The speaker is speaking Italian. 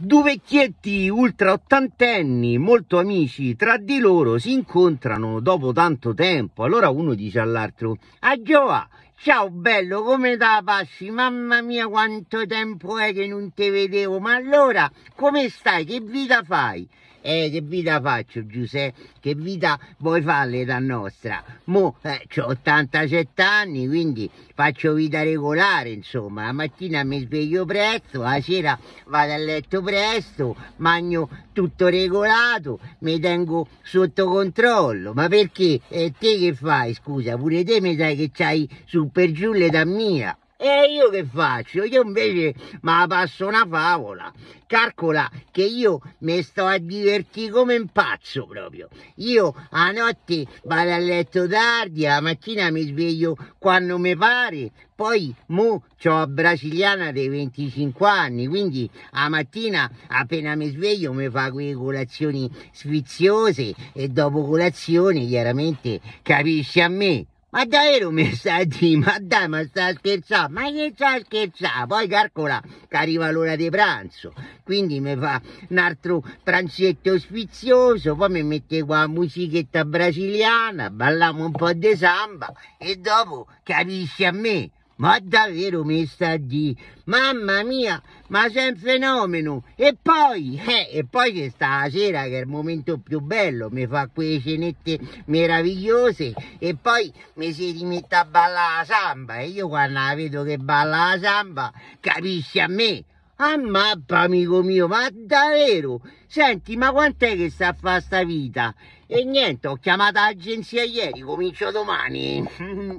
Due vecchietti ultra ottantenni, molto amici tra di loro, si incontrano dopo tanto tempo. Allora uno dice all'altro, a ah, Gioa, ciao bello, come te la passi? Mamma mia quanto tempo è che non ti vedevo, ma allora come stai, che vita fai? eh, che vita faccio Giuseppe, che vita vuoi fare da nostra? Mo, eh, ho 87 anni, quindi faccio vita regolare, insomma, la mattina mi sveglio presto, la sera vado a letto presto, mangio tutto regolato, mi tengo sotto controllo, ma perché? E eh, te che fai, scusa, pure te mi sai che c'hai su per giù l'età mia. E io che faccio? Io invece ma passo una favola. Calcola che io mi sto a divertire come un pazzo proprio. Io a notte vado a letto tardi, a mattina mi sveglio quando mi pare, poi mo ho brasiliana dei 25 anni, quindi a mattina appena mi sveglio mi fa quelle colazioni sfiziose e dopo colazione chiaramente capisci a me ma davvero messaggi? Ma dai, ma sta scherzando? Ma che sta scherzando? Poi calcola che arriva l'ora di pranzo, quindi mi fa un altro pranzetto sfizioso, poi mi mette qua la musichetta brasiliana, balliamo un po' di samba e dopo capisci a me ma davvero mi sta di mamma mia, ma c'è un fenomeno! E poi, eh, e poi c'è sta la sera che è il momento più bello, mi fa quelle cenette meravigliose e poi mi si rimette a ballare la samba e io quando la vedo che balla la samba capisci a me. Ah mappa amico mio, ma davvero? Senti, ma quant'è che sta a fare sta vita? E niente, ho chiamato l'agenzia ieri, comincio domani.